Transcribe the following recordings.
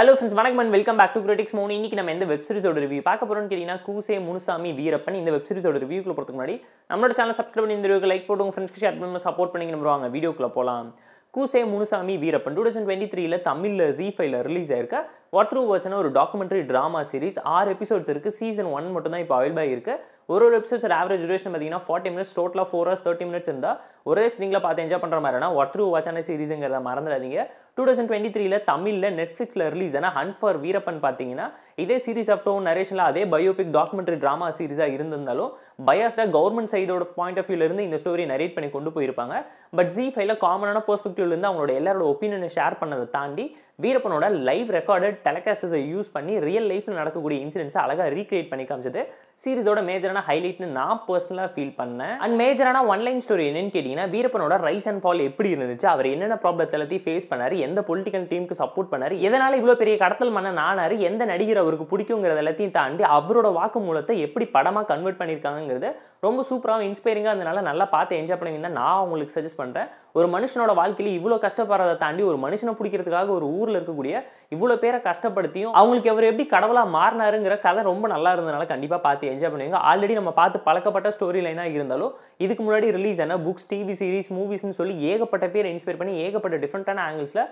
hello friends வணக்கம் and welcome back to critics money இன்றைக்கி நம்ம எந்த வெப் சீரிஸோட ரிவ்யூ பார்க்க போகிறோம்னு கேட்டிங்கன்னா கூசே முனுசாமி வீரப்பன் இந்த வெப் சீரிஸோட ரிவ்யூக்குள்ள போகிறதுக்கு முன்னாடி நம்மளோட சேனல் சப்ஸ்கிரைப் பண்ணி இந்த வீடியோக்கு லைக் போடுங்க ஃப்ரெண்ட்ஸ்க்கு ஷேர் பண்ணி சப்போர்ட் பண்ணி நம்புவாங்க வீடியோக்குள்ளே போகலாம் Koose Munisamy Veerappan two thousand twenty த்ரீல தமிழில் ஜி ஃபைவ்ல ரிலீஸ் ஆயிருக்க ஒருத்தர் வச்சன ஒரு டாக்குமெண்ட்ரி ட்ராமா சீரிஸ் ஆறு எபிசோட்ஸ் இருக்குது சீசன் ஒன் மட்டும் தான் இப்போ அவைலபிள் இருக்கு ஒரு ஒரு எபிசோட்ஸ் ஆவரேஜ் டியூரேஷன் பார்த்தீங்கன்னா ஃபார்ட்டி மினிட்ஸ் டோட்டலாக ஃபோர் ஹவர்ஸ் தேர்ட்டி மினிட்ஸ் இருந்தால் ஒரே ஸ்ட்ரிங்கில் பார்த்து என்ஜாய் பண்ணுற மாதிரினா ஒருத்தர் வாட்சான சீரிஸுங்கிறத மறந்துடாதீங்க டூ தௌசண்ட் டுவெண்ட்டி த்ரீல தமிழில் நெட்ஃப்ளிக்ஸில் ரிலீஸ் ஆனால் ஹண்ட் ஃபார் வீரப்பன் பார்த்தீங்கன்னா இதே சீரிஸ் ஆஃப் டோன் நரேஷனில் அதே பயோபிக் டாக்குமெண்ட்ரி ட்ராமா சீரிஸாக இருந்திருந்தாலும் பயாஸ்டாக கவர்மெண்ட் சைடோட பாயிண்ட் ஆஃப் வியூலேருந்து இந்த ஸ்டோரி நரேட் பண்ணி கொண்டு போயிருப்பாங்க பட் ஜி ஃபைவ்ல காமனான பெர்ஸ்பெக்டிவ்லேருந்து அவங்களோட எல்லாரோட ஒப்பீனியனை ஷேர் பண்ணதை தாண்டி வீரப்பனோட லைவ் ரெக்கார்டட் டெலகாஸ்டர்ஸை யூஸ் பண்ணி ரியல் லைஃப்பில் நடக்கக்கூடிய இன்சிடென்ட்ஸை அழகாக ரீக்ரியேட் பண்ணி காமிச்சது சீரிஸோட மேஜரான ஹைலைட்னு நான் பர்சனலாக ஃபீல் பண்ணேன் அண்ட் மேஜரான ஒன்லைன் ஸ்டோரி என்னன்னு கேட்டிங்கன்னா வீரப்பனோட ரைஸ் அண்ட் ஃபால் எப்படி இருந்துச்சு அவர் என்னென்ன ப்ராப்ளத்தை எல்லாத்தையும் ஃபேஸ் பண்ணார் எந்த பொலிட்டிக்கல் டீமுக்கு சப்போர்ட் பண்ணார் எதனால் இவ்வளோ பெரிய கடத்தல் மன்ன ஆனார் எந்த நடிகர் அவருக்கு பிடிக்குங்கிறது எல்லாத்தையும் தாண்டி அவரோட வாக்கு மூலத்தை எப்படி படமாக கன்வெர்ட் பண்ணியிருக்காங்கிறது ரொம்ப சூப்பராக இன்ஸ்பைரிங்காக இருந்தனால நல்லா பார்த்து என்ஜாய் பண்ணுவீங்க நான் உங்களுக்கு சஜஸ்ட் பண்ணுறேன் ஒரு மனுஷனோட வாழ்க்கையில் இவ்வளோ கஷ்டப்படுறதை தாண்டி ஒரு மனுஷனை பிடிக்கிறதுக்காக ஒரு ஊரில் இருக்கக்கூடிய இவ்வளோ பேரை கஷ்டப்படுத்தியும் அவங்களுக்கு அவர் எப்படி கடவுளாக மாறினாருங்கிற கதை ரொம்ப நல்லா இருந்ததுனால கண்டிப்பாக பார்த்து என்ஜாய் பண்ணுவீங்க ஆல்ரெடி நம்ம பார்த்து பழக்கப்பட்ட ஸ்டோரி லைனாக இருந்தாலும் இதுக்கு முன்னாடி ரிலீஸ் ஆன புக்ஸ் டிவி சீரிஸ் மூவிஸ்னு சொல்லி ஏகப்பட்ட பேர் இன்ஸ்பயர் பண்ணி ஏகப்பட்ட டிஃப்ரெண்ட்டான ஆங்கிள்ஸில்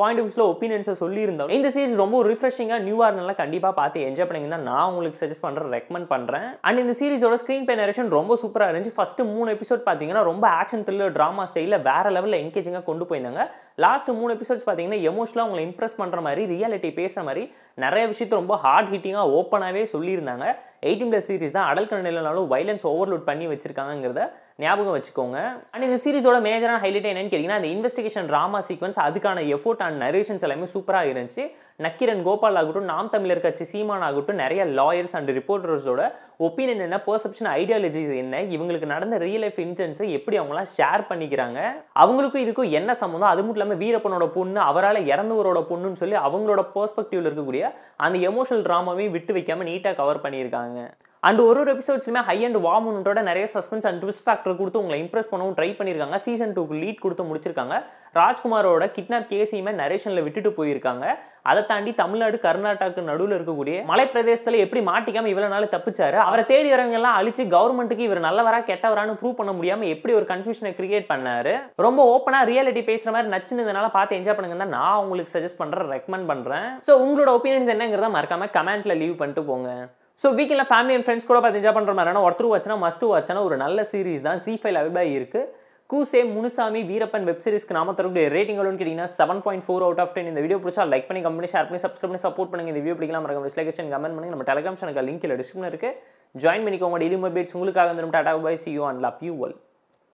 பாயிண்ட் ஆஃப் வியூஸில் ஒப்பீனியன்ஸை சொல்லியிருந்தோம் இந்த சீரிஸ் ரொம்ப ரிஃப்ரெஷிங்காக நியூவாக இருந்தாலும் கண்டிப்பாக பார்த்து என்ஜாய் பண்ணுங்க தான் நான் உங்களுக்கு சஜஸ்ட் பண்ணுறேன் ரெக்கமெண்ட் பண்ணுறேன் அண்ட் இந்த சீரிஸோட ஸ்க்ரீன் பே ரொம்ப சூப்பராக இருந்துச்சு ஃபஸ்ட்டு மூணு எபிசோட் பார்த்தீங்கன்னா ரொம்ப ஆக்ஷன் த்ரில்லர் ட்ராமா ஸ்டைலில் வேறு லெவலில் என்கேஜிங்காக கொண்டு போயிருந்தாங்க லாஸ்ட் மூணு எபிசோட்ஸ் பார்த்தீங்கன்னா எமோஷனலாக உங்களை இம்ப்ரெஸ் பண்ணுற மாதிரி ரியாலிட்டி பேசுகிற மாதிரி நிறைய விஷயத்தை ரொம்ப ஹார்ட் ஹிட்டிங்காக ஓப்பனாகவே சொல்லியிருந்தாங்க எயிட்டீன் ப்ளஸ் சீரிஸ் தான் அடல் கண்ணிலனாலும் வைலன்ஸ் ஓவர்லோட் பண்ணி வச்சிருக்காங்கிறத ஞாபகம் வச்சுக்கோங்க அண்ட் இந்த சீரிஸோட மேஜரான ஹைலைட் என்னன்னு கேட்டிங்கன்னா அந்த இன்வெஸ்டிகேஷன் ட்ராமா சீக்வன்ஸ் அதுக்கான எஃபோர்ட் அண்ட் நரேஷன்ஸ் எல்லாமே சூப்பராக இருந்துச்சு நக்கிரன் கோபால் ஆகட்டும் நாம் தமிழர் கட்சி சீமான் ஆகட்டும் நிறைய லாயர்ஸ் அண்ட் ரிப்போர்ட்டர்ஸோட ஒப்பீனியன் என்ன பெர்செப்ஷன் ஐடியாலஜிஸ் என்ன இவங்களுக்கு நடந்த ரியல் லைஃப் இன்சிடென்ட்ஸை எப்படி அவங்களாம் ஷேர் பண்ணிக்கிறாங்க அவங்களுக்கும் இதுக்கும் என்ன சம்மந்தம் அது மட்டும் இல்லாமல் வீரப்பனோட பொண்ணு அவரால் இறந்தவரோட பொண்ணுன்னு சொல்லி அவங்களோட பெர்ஸ்பெக்டிவ்ல இருக்கக்கூடிய அந்த எமோஷனல் ட்ராமாவையும் விட்டு வைக்காமல் நீட்டாக கவர் பண்ணியிருக்காங்க அண்ட் ஒரு ஒரு எபிசோட்ஸ்லையுமே ஹை அண்ட் வாமுனோட நிறைய சஸ்பென்ஸ் அண்ட் ட்விஸ்ட் ஃபேக்டர் கொடுத்து உங்களை இம்ப்ரெஸ் பண்ணவும் ட்ரை பண்ணியிருக்காங்க சீசன் டூக்கு லீட் கொடுத்து முடிச்சிருக்காங்க ராஜ்குமாரோட கிட்னாப் கேசியுமே நரேஷனில் விட்டுட்டு போயிருக்காங்க அதை தாண்டி தமிழ்நாடு கர்நாடகாக்கு நடுவில் இருக்கக்கூடிய மலை பிரதேசத்தில் எப்படி மாட்டிக்காமல் இவ்வளோ நாள் தப்பிச்சாரு அவரை தேடி வரவங்கெல்லாம் எல்லாம் அழிச்சு கவர்மெண்ட்டுக்கு இவர் நல்லவரா கெட்டவரான்னு ப்ரூவ் பண்ண முடியாமல் எப்படி ஒரு கன்ஃபியூஷனை கிரியேட் பண்ணாரு ரொம்ப ஓப்பனாக ரியாலிட்டி பேசுகிற மாதிரி நச்சுனதுனால பார்த்து என்ஜாய் பண்ணுங்க தான் நான் உங்களுக்கு சஜஸ்ட் பண்ணுறேன் ரெக்கமெண்ட் பண்ணுறேன் ஸோ உங்களோட ஒப்பீனியன்ஸ் என்னங்கிறத மறக்காமல் கமெண்ட்டில் லீவ் பண்ணிட்டு போங்க ஸோ வீக்கில் ஃபேமிலி அண்ட் ஃப்ரெண்ட்ஸ் கூட பார்த்து என்ஜாய் பண்ணுற மாதிரி ஒருத்தர் வச்சுனா மஸ்ட் வச்சுனா ஒரு நல்ல சீரீஸ் தான் சி ஃபைவ் அவைலபிளாக இருக்குது கூசே முனுசாமி வீரப்பன் வெப் சீரிஸ்க்கு நாம தரக்கூடிய ரேட்டிங் எவ்வளோன்னு கேட்டிங்கன்னா seven point four out of ten இந்த வீடியோ பிடிச்சா லைக் பண்ணி கம்பெனி ஷேர் பண்ணி சப்ஸ்கிரைப் பண்ணி சப்போர்ட் பண்ணுங்க இந்த வீடியோ பிடிக்கலாம் மறக்காம டிஸ்லைக் கமெண்ட் பண்ணுங்க நம்ம டெலிகிராம் சேனல் லிங்க்கில் டிஸ்கிரிப்ஷன் இருக்குது ஜாயின் பண்ணிக்கோங்க டெய்லி மொபைல்ஸ் உங்களுக்காக வந்துடும் tata bye see you and love you ஒல்